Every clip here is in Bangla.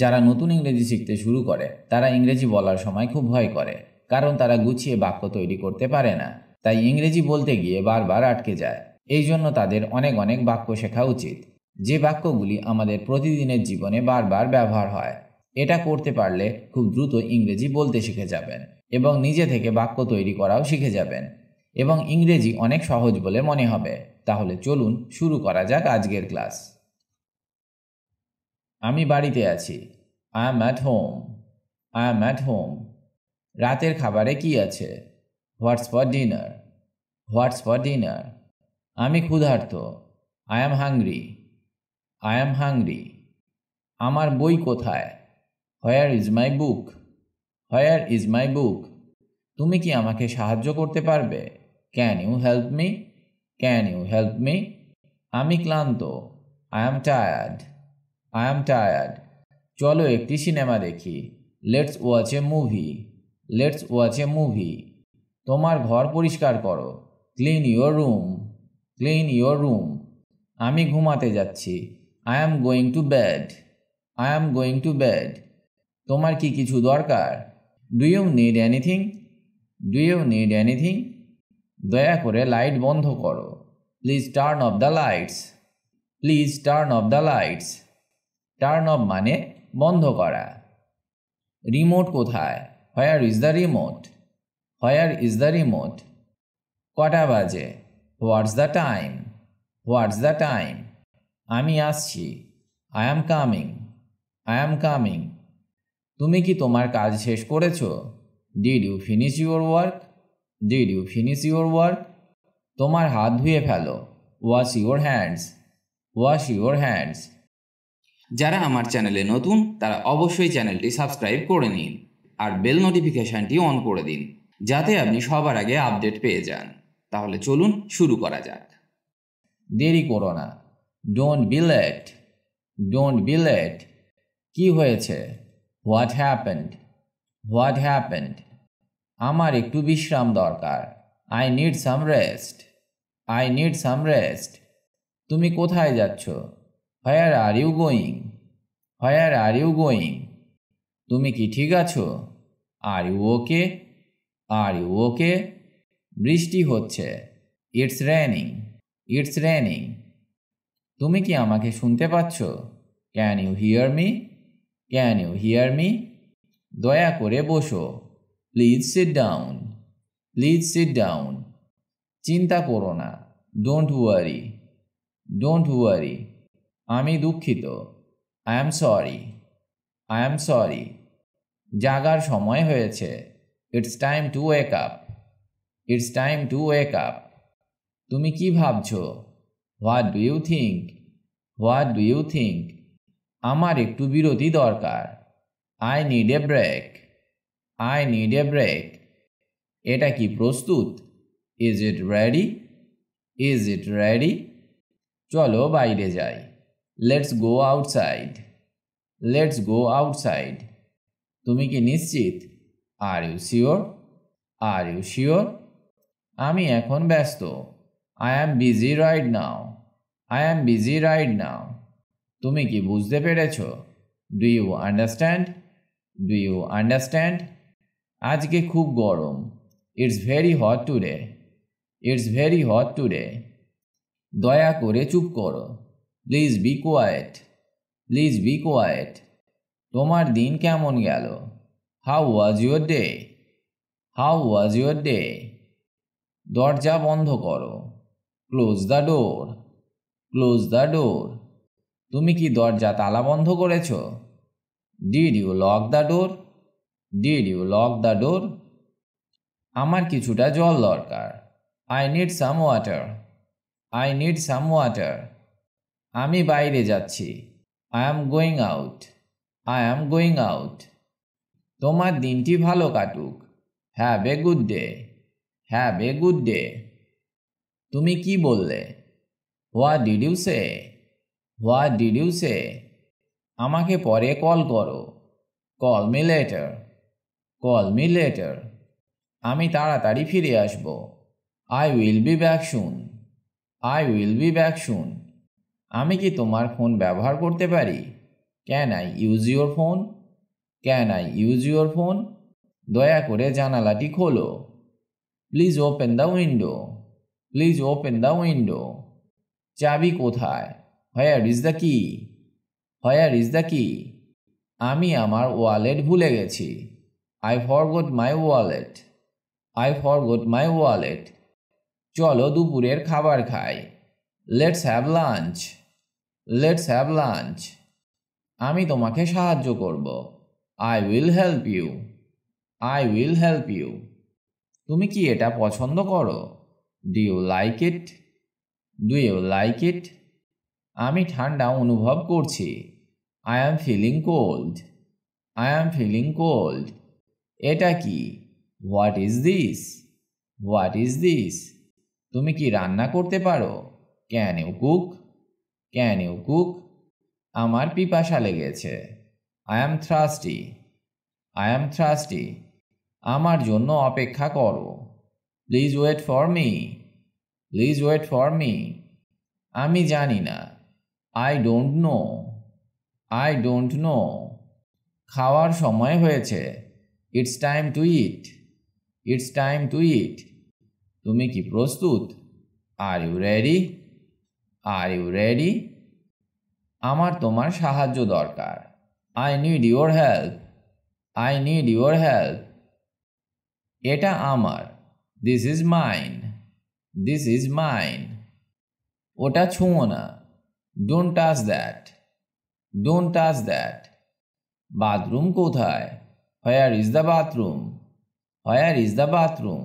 যারা নতুন ইংরেজি শিখতে শুরু করে তারা ইংরেজি বলার সময় খুব ভয় করে কারণ তারা গুছিয়ে বাক্য তৈরি করতে পারে না তাই ইংরেজি বলতে গিয়ে বারবার আটকে যায় এই জন্য তাদের অনেক অনেক বাক্য শেখা উচিত যে বাক্যগুলি আমাদের প্রতিদিনের জীবনে বারবার ব্যবহার হয় এটা করতে পারলে খুব দ্রুত ইংরেজি বলতে শিখে যাবেন এবং নিজে থেকে বাক্য তৈরি করাও শিখে যাবেন এবং ইংরেজি অনেক সহজ বলে মনে হবে তাহলে চলুন শুরু করা যাক আজকের ক্লাস আমি বাড়িতে আছি I am at home I am at home রাতের খাবারে কি আছে what's for dinner what's for dinner আমি ক্ষুধার্ত I am hungry I am hungry আমার বই কোথায় where is my book where is my বুক তুমি কি আমাকে সাহায্য করতে পারবে can you help me can you help me আমি ক্লান্ত I am tired I am tired চলো একটি সিনেমা দেখি let's watch a movie let's watch a movie তোমার ঘর পরিষ্কার করো clean your room clean your room আমি ঘুমাতে যাচ্ছি I am going to bed I am going to bed তোমার কি কিছু দরকার do you need anything do you need anything দয়া করে লাইট বন্ধ করো please turn off the lights please turn off the lights turn off মানে বন্ধ করা রিমোট কোথায় where is the remote where is the remote কটা বাজে what's the time what's the time আমি আসছি I am coming I am coming তুমি কি তোমার কাজ শেষ করেছো did you finish your work did you finish your work তোমার হাত ধুয়ে ফেলো wash your hands wash your hands যারা আমার চ্যানেলে নতুন তারা অবশ্যই চ্যানেলটি সাবস্ক্রাইব করে নিন আর বেল নোটিফিকেশানটি অন করে দিন যাতে আপনি সবার আগে আপডেট পেয়ে যান তাহলে চলুন শুরু করা যাক দেরি করো না don't late don't be late কি হয়েছে হোয়াট হ্যাপেন্ড হোয়াট হ্যাপেন্ড আমার একটু বিশ্রাম দরকার I need some rest I need some rest তুমি কোথায় যাচ্ছ where are you going where are you going তুমি কি ঠিক আছো are you okay are you okay বৃষ্টি হচ্ছে ইটস রেনিং ইটস রেনিং তুমি কি আমাকে শুনতে পাচ্ছ can you hear me can you hear me দয়া করে বসো please sit down please sit down চিন্তা করো না ডোন্ট ওয়ারি ডোন্ট ওয়ারি আমি দুঃখিত I am sorry I am sorry জাগার সময় হয়েছে it's time to wake up it's time to wake up তুমি কি ভাবছ what do you think what do you think আমার একটু বিরতি দরকার I need a break I need a break এটা কি প্রস্তুত is it ready is it ready চলো বাইরে যাই let's go outside let's go outside তুমি কি নিশ্চিত are you sure are you sure আমি এখন ব্যস্ত I am busy right now I am busy right now তুমি কি বুঝতে পেরেছ do you understand do you understand আজকে খুব গরম it's very hot today it's very hot today দয়া করে চুপ করো please be quite please be quiet তোমার দিন কেমন গেল how was your day how was your day দরজা বন্ধ করো close the door close the door তুমি কি দরজা তালা বন্ধ করেছ did you lock the door did you lock the door আমার কিছুটা জল দরকার I need some water I need some water আমি বাইরে যাচ্ছি I am going out I am going out তোমার দিনটি ভালো কাটুক হ্যাঁ এ গুড ডে হ্যাঁ এ গুড ডে তুমি কি বললে হোয়া ডিড ইউ সে হোয়া ডিড ইউ সে আমাকে পরে কল করো call me later call me later আমি তাড়াতাড়ি ফিরে আসব I will be back soon I will be back soon আমি কি তোমার ফোন ব্যবহার করতে পারি can I use your phone can I use your phone দয়া করে জানালাটি খোলো please open the window please open the window চাবি কোথায় হোয়ার ইজ দ্য কি হোয়ার ইজ দ্য কি আমি আমার ওয়ালেট ভুলে গেছি I got my wallet I got my wallet চলো দুপুরের খাবার খাই let's have lunch let's have lunch আমি তোমাকে সাহায্য করব I will help you I will help you তুমি কি এটা পছন্দ করো do you like it do you like it আমি ঠান্ডা অনুভব করছি I am feeling cold I am feeling cold এটা কি what is this what is this তুমি কি রান্না করতে পারো can you cook can you cook আমার পিপাসা লেগেছে I am thirsty I am thirsty আমার জন্য অপেক্ষা করো please wait for me please wait for me আমি জানি না I don't know I don't know খাওয়ার সময় হয়েছে it's time to eat it's time to eat তুমি কি প্রস্তুত are you ready are you ready আমার তোমার সাহায্য দরকার I need your help I need your help এটা আমার this is mine this is mine ওটা ছুঁয়ো না don't touch that don't touch that bathroom কোথায় where is the bathroom where is the bathroom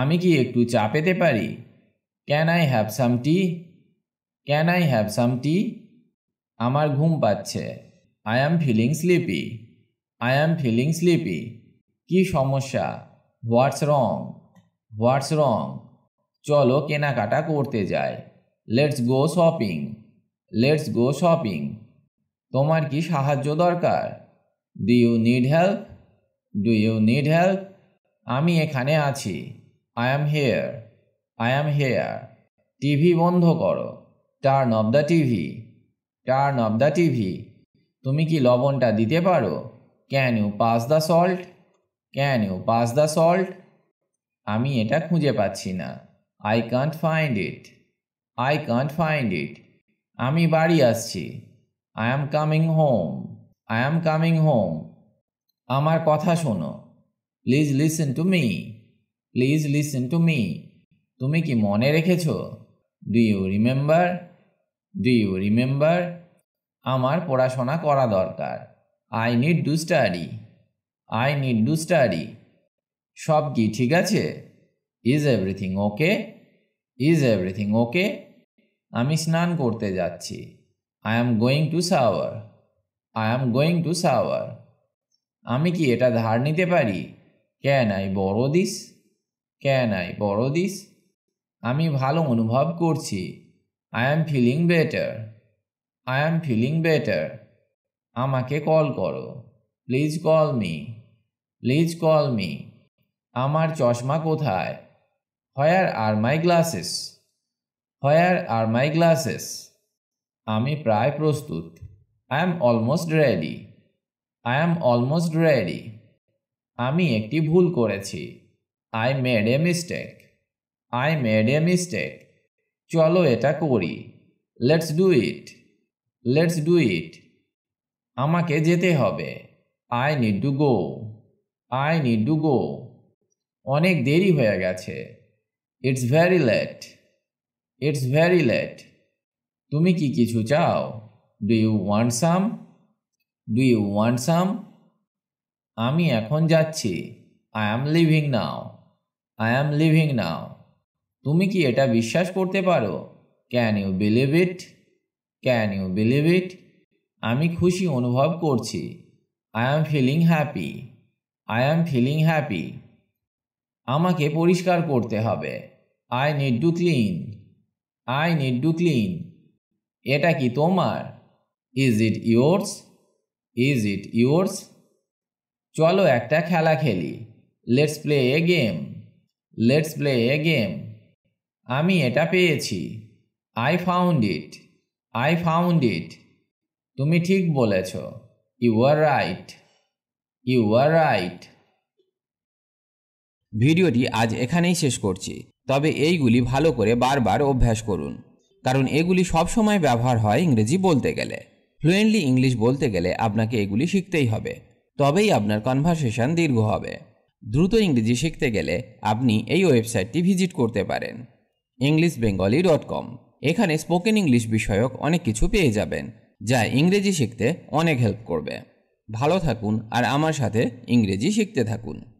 আমি কি একটু চা পেতে পারি can I have some tea can I have some tea আমার ঘুম পাচ্ছে I am feeling sleepy I am feeling sleepy কি সমস্যা হোয়াটস রং হোয়াটস রং চলো কেনাকাটা করতে যাই let's go shopping let's go shopping তোমার কি সাহায্য দরকার do you need help do you need help আমি এখানে আছি I am here I am here TV বন্ধ করো turn off the TV turn off the TV তুমি কি লবণটা দিতে পারো can you pass the salt can you pass the salt আমি এটা খুঁজে পাচ্ছি না I can't find it I can't find ইট আমি বাড়ি আসছি I am coming home I am coming home আমার কথা শোনো please listen to me please listen to me তুমি কি মনে রেখেছো do you remember do you remember আমার পড়াশোনা করা দরকার I need do study I need do study সব কি ঠিক আছে is everything okay is everything okay আমি স্নান করতে যাচ্ছি I am going to shower I am going to shower আমি কি এটা ধার নিতে পারি can I borrow this can I borrow this আমি ভালো অনুভব করছি I am feeling better I am feeling better আমাকে কল করো please call me please call me আমার চশমা কোথায় হয়ার আর মাই গ্লাসেস হয়ার আর মাই গ্লাসেস আমি প্রায় প্রস্তুত I am almost ready I am almost ready আমি একটি ভুল করেছি I made a mistake I made a mistake চলো এটা করি let's do it let's do it আমাকে যেতে হবে I need to go I need to go অনেক দেরি হয়ে গেছে it's very late it's very late তুমি কি কিছু চাও do you want some do you want some আমি এখন যাচ্ছি I am leaving now I am leaving now তুমি কি এটা বিশ্বাস করতে পারো can you believe it can you believe it আমি খুশি অনুভব করছি I am feeling happy I am feeling happy আমাকে পরিষ্কার করতে হবে I need to clean I need to clean এটা কি তোমার is it yours is it yours চলো একটা খেলা খেলি let's play a game let's play a game আমি এটা পেয়েছি I found it I found it তুমি ঠিক বলেছ you are right you are right ভিডিওটি আজ এখানেই শেষ করছি তবে এইগুলি ভালো করে বারবার অভ্যাস করুন কারণ এগুলি সবসময় ব্যবহার হয় ইংরেজি বলতে গেলে ফ্লুয়েন্টলি ইংলিশ বলতে গেলে আপনাকে এগুলি শিখতেই হবে তবেই আপনার কনভারসেশন দীর্ঘ হবে দ্রুত ইংরেজি শিখতে গেলে আপনি এই ওয়েবসাইটটি ভিজিট করতে পারেন ইংলিশ বেঙ্গলি ডট কম এখানে স্পোকেন ইংলিশ বিষয়ক অনেক কিছু পেয়ে যাবেন যা ইংরেজি শিখতে অনেক হেল্প করবে ভালো থাকুন আর আমার সাথে ইংরেজি শিখতে থাকুন